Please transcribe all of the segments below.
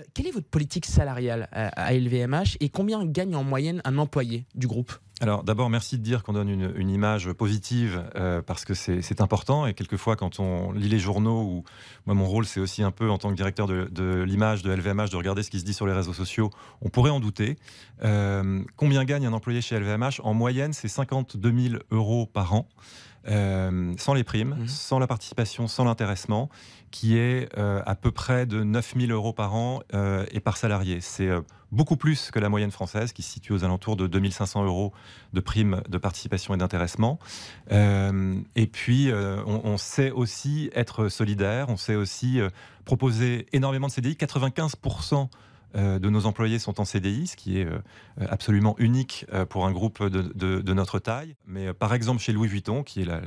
Euh, quelle est votre politique salariale à, LVMH et combien gagne en moyenne un employé du groupe alors d'abord, merci de dire qu'on donne une, image positive euh, parce que c'est important et quelquefois quand on lit les journaux, ou moi mon rôle c'est aussi un peu en tant que directeur de, l'image de LVMH de regarder ce qui se dit sur les réseaux sociaux, on pourrait en douter. Euh, combien gagne un employé chez LVMH En moyenne c'est 52 000 euros par an. Euh, sans les primes, mmh. sans la participation, sans l'intéressement, qui est à peu près de 9 000 euros par an et par salarié. C'est beaucoup plus que la moyenne française, qui se situe aux alentours de 2500 euros de primes de participation et d'intéressement. Euh, et puis, euh, on, sait aussi être solidaire, on sait aussi euh, proposer énormément de CDI, 95% de nos employés sont en CDI, ce qui est absolument unique pour un groupe de, notre taille. Mais par exemple, chez Louis Vuitton, qui est la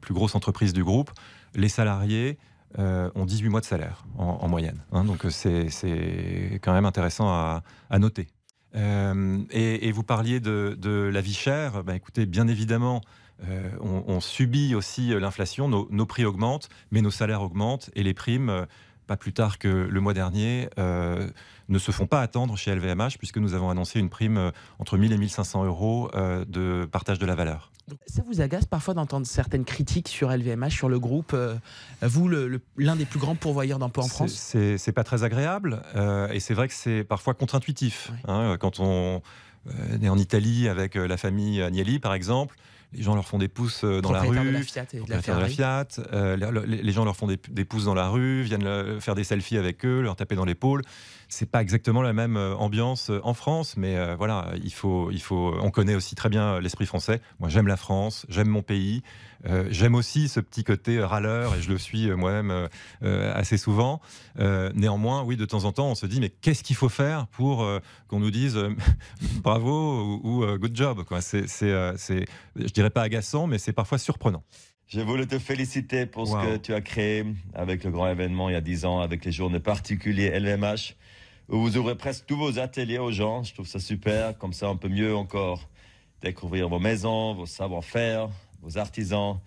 plus grosse entreprise du groupe, les salariés euh, ont 18 mois de salaire en, moyenne. Hein. donc euh, c'est quand même intéressant à, noter. Euh, et, vous parliez de, la vie chère. ben écoutez, bien évidemment, on, subit aussi l'inflation, nos, nos, prix augmentent, mais nos salaires augmentent et les primes pas plus tard que le mois dernier, euh, ne se font pas attendre chez LVMH, puisque nous avons annoncé une prime euh, entre 1000 et 1500 euros euh, de partage de la valeur. Ça vous agace parfois d'entendre certaines critiques sur LVMH, sur le groupe, vous, l'un des plus grands pourvoyeurs d'emplois en France C'est pas très agréable, et c'est vrai que c'est parfois contre-intuitif. Hein, quand on est en Italie avec la famille Agnelli, par exemple, les gens leur font des pouces euh, dans la rue. Fiat les, gens leur font des, pouces dans la rue, viennent euh, faire des selfies avec eux, leur taper dans l'épaule. C'est pas exactement la même euh, ambiance en France, mais voilà, il faut, il faut. On connaît aussi très bien l'esprit français. Moi, j'aime la France, j'aime mon pays, j'aime aussi ce petit côté râleur et je le suis moi-même assez souvent. néanmoins, oui, de temps en temps, on se dit mais qu'est-ce qu'il faut faire pour qu'on nous dise bravo ou, good job quoi. C'est, je dirais pas agaçant, mais c'est parfois surprenant. Je voulais te féliciter pour ce que tu as créé avec le grand événement il y a dix ans, avec les journées particulières lmh où vous ouvrez presque tous vos ateliers aux gens. Je trouve ça super. Comme ça, on peut mieux encore découvrir vos maisons, vos savoir-faire, vos artisans.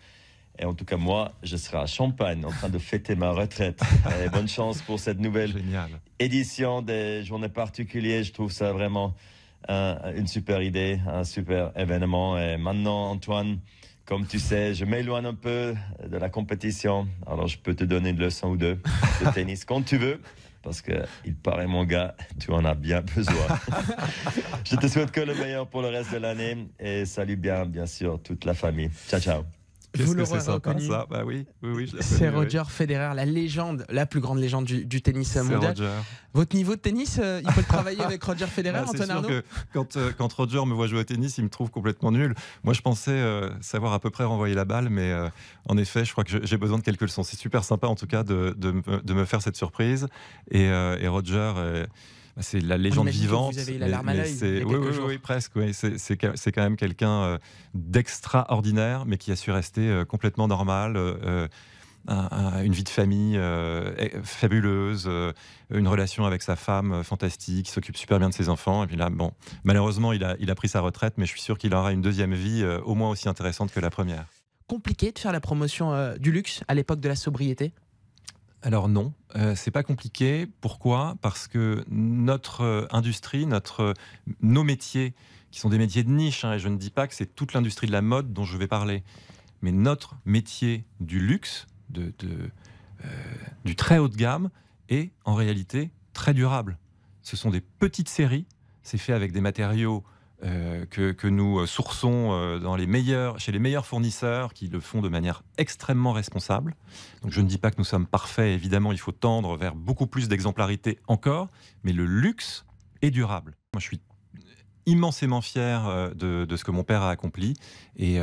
Et en tout cas, moi, je serai à Champagne en train de fêter ma retraite. bonne chance pour cette nouvelle édition des journées particulières. Je trouve ça vraiment euh, une super idée, un super événement. Et maintenant, Antoine, comme tu sais, je m'éloigne un peu de la compétition. Alors, je peux te donner une leçon ou deux de tennis quand tu veux. Parce que, il paraît, mon gars, tu en as bien besoin. je te souhaite que le meilleur pour le reste de l'année. Et salut bien, bien sûr, toute la famille. Ciao, ciao. Vous ce que c'est sympa ça bah oui, C'est Roger Federer, la légende, la plus grande légende du, tennis mondial. Votre niveau de tennis, euh, il peut le travailler avec Roger Federer, ah, euh, quand, Roger me voit jouer au tennis, il me trouve complètement nul. Moi, je pensais euh, savoir à peu près renvoyer la balle, mais en effet, je crois que j'ai besoin de quelques leçons. C'est super sympa, en tout cas, de, me faire cette surprise. et Roger bah, c'est la légende vivante. presque. C'est quand même quelqu'un euh, d'extraordinaire, mais qui a su rester euh, complètement normal. Euh, une vie de famille fabuleuse, une relation avec sa femme fantastique, s'occupe super bien de ses enfants. Et puis là, bon, malheureusement, il a, il a pris sa retraite, mais je suis sûr qu'il aura une deuxième vie au moins aussi intéressante que la première. Compliqué de faire la promotion du luxe à l'époque de la sobriété alors non, euh, c'est pas compliqué. Pourquoi Parce que notre euh, industrie, notre, euh, nos métiers, qui sont des métiers de niche, hein, et je ne dis pas que c'est toute l'industrie de la mode dont je vais parler, mais notre métier du luxe, de, du très haut de gamme, est en réalité très durable. Ce sont des petites séries, c'est fait avec des matériaux euh, que, nous euh, sourçons euh, chez les meilleurs fournisseurs qui le font de manière extrêmement responsable. Donc je ne dis pas que nous sommes parfaits, évidemment, il faut tendre vers beaucoup plus d'exemplarité encore, mais le luxe est durable. Moi, je suis immensément fier de, ce que mon père a accompli et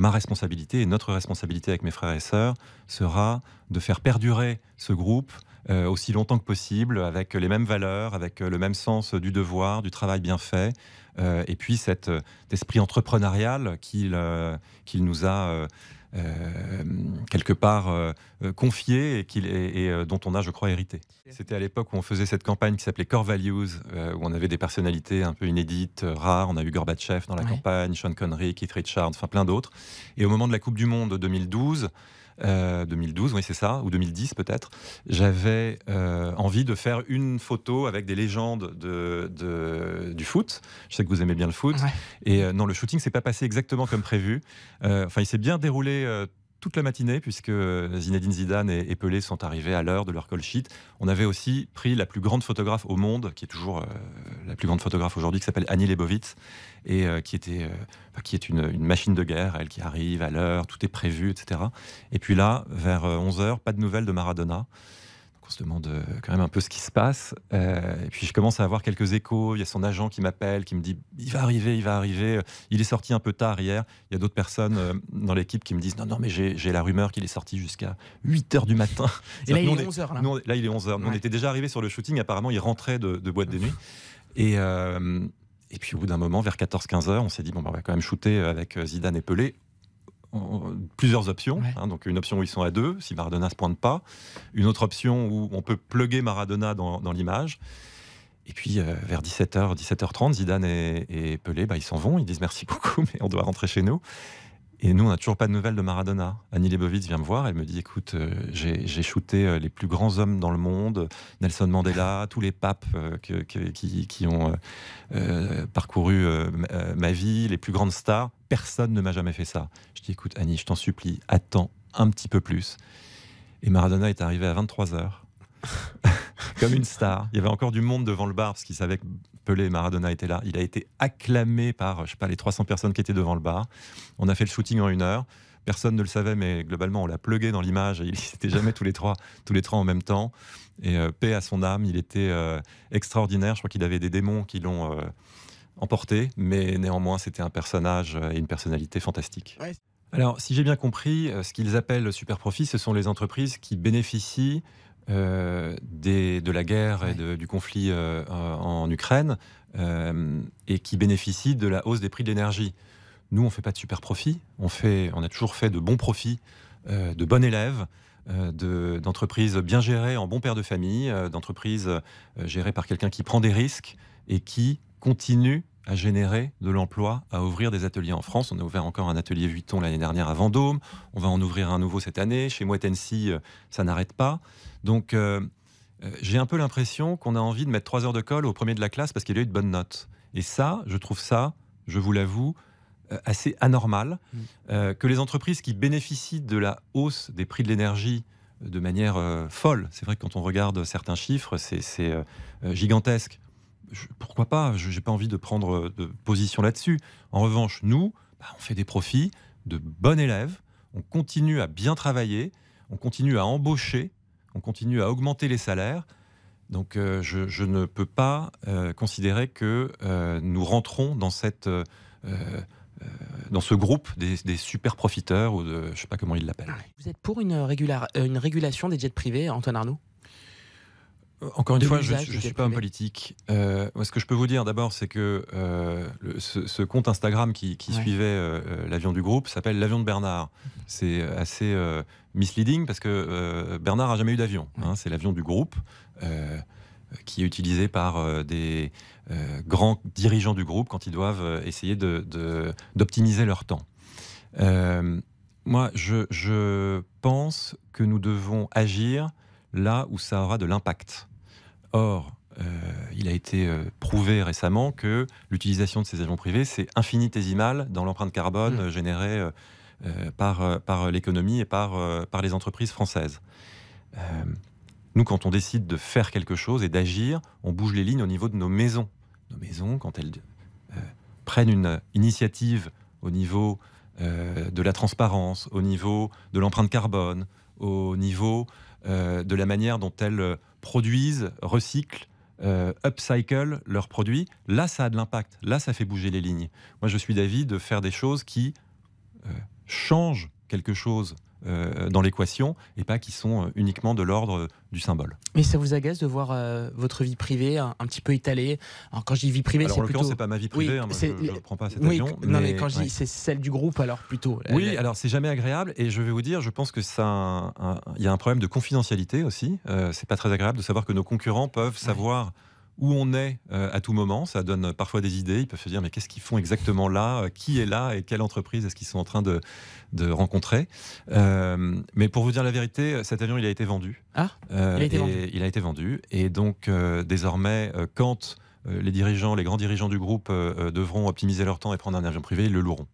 ma responsabilité et notre responsabilité avec mes frères et sœurs sera de faire perdurer ce groupe euh, aussi longtemps que possible, avec les mêmes valeurs, avec euh, le même sens du devoir, du travail bien fait, euh, et puis cet, esprit entrepreneurial qu'il nous a euh, quelque part euh, euh, confié et, qu'il dont on a, je crois, hérité. C'était à l'époque où on faisait cette campagne qui s'appelait Core Values, où on avait des personnalités un peu inédites, rares. On a eu Gorbatchev dans la campagne, Sean Connery, Keith Richards, enfin plein d'autres. Et au moment de la Coupe du Monde 2012, 2012, euh, oui c'est ça, ou 2010 peut-être, j'avais euh, envie de faire une photo avec des légendes de, du foot. Je sais que vous aimez bien le foot. Et euh, non, le shooting s'est pas passé exactement comme prévu. Enfin, il s'est bien déroulé toute la matinée, puisque Zinedine Zidane et, Pelé sont arrivés à l'heure de leur call sheet. On avait aussi pris la plus grande photographe au monde, qui est toujours euh, la plus grande photographe aujourd'hui, qui s'appelle Annie Lebovitz, et euh, qui, était, euh, qui est une, une, machine de guerre, elle qui arrive à l'heure, tout est prévu, etc. Et puis là, vers 11h, pas de nouvelles de Maradona on se demande euh, quand même un peu ce qui se passe. Euh, et puis je commence à avoir quelques échos. Il y a son agent qui m'appelle, qui me dit il va arriver, il va arriver. Euh, il est sorti un peu tard hier. Il y a d'autres personnes dans l'équipe qui me disent non, non, mais j'ai la rumeur qu'il est sorti jusqu'à 8 h du matin. Et là, il est 11 h. Là. il est 11 h. On était déjà arrivé sur le shooting. Apparemment, il rentrait de, boîte de nuit. Et. et puis au bout d'un moment, vers 14-15 h on s'est dit, bon, bah, on va quand même shooter avec Zidane et Pelé plusieurs options. Hein, donc une option où ils sont à deux, si Maradona ne se pointe pas. Une autre option où on peut plugger Maradona dans, l'image. Et puis euh, vers 17h, 17h30, Zidane et, Pelé, bah, ils s'en vont. Ils disent merci beaucoup, mais on doit rentrer chez nous. Et nous, on n'a toujours pas de nouvelles de Maradona. Annie Lebovitz vient me voir, elle me dit écoute, euh, j'ai shooté euh, les plus grands hommes dans le monde, Nelson Mandela, tous les papes euh, que, qui, ont parcouru ma vie, les plus grandes stars. Personne ne m'a jamais fait ça. Je dis écoute, Annie, je t'en supplie, attends un petit peu plus. Et Maradona est arrivé à 23 h comme une star. Il y avait encore du monde devant le bar parce qu'il savait que Pelé Maradona était là. Il a été acclamé par, je sais pas, les 300 personnes qui étaient devant le bar. On a fait le shooting en une heure. Personne ne le savait, mais globalement, on l'a plugué dans l'image. Ils n'étaient jamais tous les trois, tous les trois en même temps. Et euh, paix à son âme, il était euh, extraordinaire. Je crois qu'il avait des démons qui l'ont euh, emporté, mais néanmoins, c'était un personnage et une personnalité fantastique. Alors, si j'ai bien compris, ce qu'ils appellent super profit, ce sont les entreprises qui bénéficient euh, de la guerre et du conflit euh, en, Ukraine euh, et qui bénéficient de la hausse des prix de l'énergie. Nous, on ne fait pas de super profit. on, fait, on a toujours fait de bons profits, de bons élèves, d'entreprises bien gérées en bon père de famille, d'entreprises gérées par quelqu'un qui prend des risques et qui continue à générer de l'emploi, à ouvrir des ateliers en France. On a ouvert encore un atelier Vuitton l'année dernière à Vendôme. On va en ouvrir un nouveau cette année. Chez moi, euh, ça n'arrête pas. Donc, euh, euh, j'ai un peu l'impression qu'on a envie de mettre trois heures de colle au premier de la classe parce qu'il a eu de bonnes notes. Et ça, je trouve ça, je vous l'avoue, assez anormal. Mm. que les entreprises qui bénéficient de la hausse des prix de l'énergie de manière folle, c'est vrai que quand on regarde certains chiffres, c'est gigantesque pourquoi pas Je n'ai pas envie de prendre euh, de position là-dessus. En revanche, nous, bah, on fait des profits de bons élèves, on continue à bien travailler, on continue à embaucher, on continue à augmenter les salaires. Donc euh, je, ne peux pas euh, considérer que nous rentrons dans cette... dans ce groupe des, super profiteurs, ou je ne sais pas comment ils l'appellent. Vous êtes pour une, une régulation des jets privés, Antoine Arnaud euh, encore une fois, je ne suis pas un politique. Euh, ce que je peux vous dire d'abord, c'est que euh, ce, compte Instagram qui, suivait l'avion du groupe s'appelle l'avion de Bernard. C'est assez misleading parce que Bernard n'a jamais eu d'avion. Hein. c'est l'avion du groupe qui est utilisé par des grands dirigeants du groupe quand ils doivent essayer d'optimiser de, leur temps. moi, je, pense que nous devons agir là où ça aura de l'impact. Or, euh, il a été euh, prouvé récemment que l'utilisation de ces avions privés, c'est infinitésimal dans l'empreinte carbone mm. générée euh, par, par l'économie et par, par les entreprises françaises. nous, quand on décide de faire quelque chose et d'agir, on bouge les lignes au niveau de nos maisons. Nos maisons, quand elles prennent une initiative au niveau de la transparence, au niveau de l'empreinte carbone, au niveau de la manière dont elles produisent, recyclent, euh, upcyclent upcycle leurs produits, là ça a de l'impact, là ça fait bouger les lignes. Moi je suis d'avis de faire des choses qui euh, changent quelque chose euh, dans l'équation et pas qui sont euh, uniquement de l'ordre euh, du symbole. Mais ça vous agace de voir votre vie privée un, petit peu étalée alors, Quand je dis vie privée, c'est plutôt... pas ma vie privée, hein, je ne prends pas cet avion. Non, mais quand je dis c'est celle du groupe, alors plutôt... Oui, alors c'est jamais agréable et je vais vous dire, je pense que ça... Il y a un problème de confidentialité aussi. c'est pas très agréable de savoir que nos concurrents peuvent savoir où on est euh, à tout moment. Ça donne parfois des idées. Ils peuvent se dire mais qu'est-ce qu'ils font exactement là euh, Qui est là et quelle entreprise est-ce qu'ils sont en train de, rencontrer euh, Mais pour vous dire la vérité, cet avion il a été vendu. Ah, il, a été vendu. Et donc désormais, quand les dirigeants, les grands dirigeants du groupe devront optimiser leur temps et prendre un avion privé, ils le loueront.